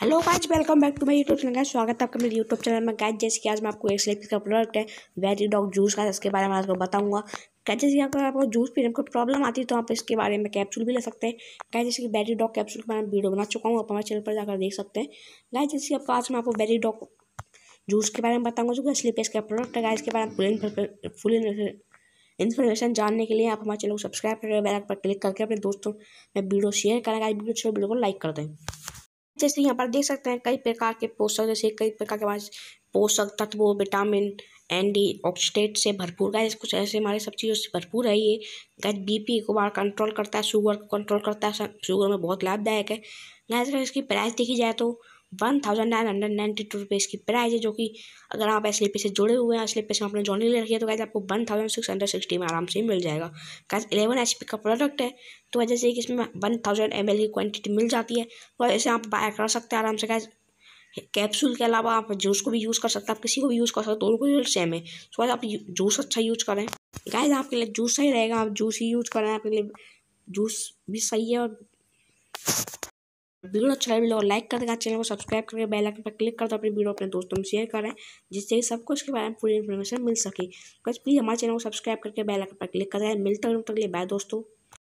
hello guys welcome back to my YouTube channel का स्वागत है आपका मेरे यूट्यूब चैनल में गाइज जैसे कि आज मैं आपको एक सिलेक्ट का प्रोडक्ट है वेरी डॉग जूस का इसके बारे में आपको बताऊंगा कैसे जैसे अगर आपको जूस पीने में कोई प्रॉब्लम आती है तो आप इसके बारे में कैप्सूल भी ले सकते हैं गाय जैसे कि बैटरी डॉग कैप्सूल के बारे में वीडियो बना चुका हूँ आप हमारे चैनल पर जाकर देख सकते हैं गाय जैसे आपको आज मैं आपको बैटरी डॉग जूस के बारे में बताऊँगा जो कि स्लीपेस का प्रोडक्ट है इसके बारे में फुल इन्फॉर्मेशन जानने के लिए आप हमारे चैनल को सब्सक्राइब करें बैलक पर क्लिक करके अपने दोस्तों में वीडियो शेयर करें गाइस वीडियो शेयर वीडियो को लाइक कर दें जैसे यहाँ पर देख सकते हैं कई प्रकार के पोषक जैसे कई प्रकार के हमारे पोषक तत्वों विटामिन एंडी ऑक्सीडेट से भरपूर गाय कुछ ऐसे हमारे सब चीज़ों से भरपूर है ये गाय बीपी को बार कंट्रोल करता है शुगर को कंट्रोल करता है शुगर में बहुत लाभदायक है गाय इसकी प्राइस देखी जाए तो one thousand nine hundred ninety two rupees की प्राइस है जो कि अगर आप ऐसे पे से जुड़े हुए हैं एस पे से आपने जॉइनिंग ले रखी है तो कैसे आपको one thousand six hundred sixty में आराम से मिल जाएगा कैसे इलेवन एच का प्रोडक्ट है तो वजह से इसमें वन थाउजेंड एम की क्वान्टिटी मिल जाती है और ऐसे आप बाय कर सकते हैं आराम से कैसे कैप्सूल के अलावा आप जूस को भी यूज़ कर सकते हैं आप किसी को भी यूज़ कर सकते हो दोनों को सेम है सो तो आप जूस अच्छा यूज़ करें गाइस आपके लिए जूस सही रहेगा आप जूस ही यूज़ करें आपके लिए जूस भी सही है और वीडियो अच्छा लगे वीडियो तो लाइक कर देगा चैनल को सब्सक्राइब करके बेल आइकन पर क्लिक कर दो अपनी वीडियो अपने दोस्तों में शेयर करें जिससे कि सबको इसके बारे में पूरी इन्फॉर्मेशन मिल सके बस प्लीज़ हमारे चैनल को सब्सक्राइब करके बेल आइकन पर क्लिक करें मिलता है तक लिए बाय दोस्तों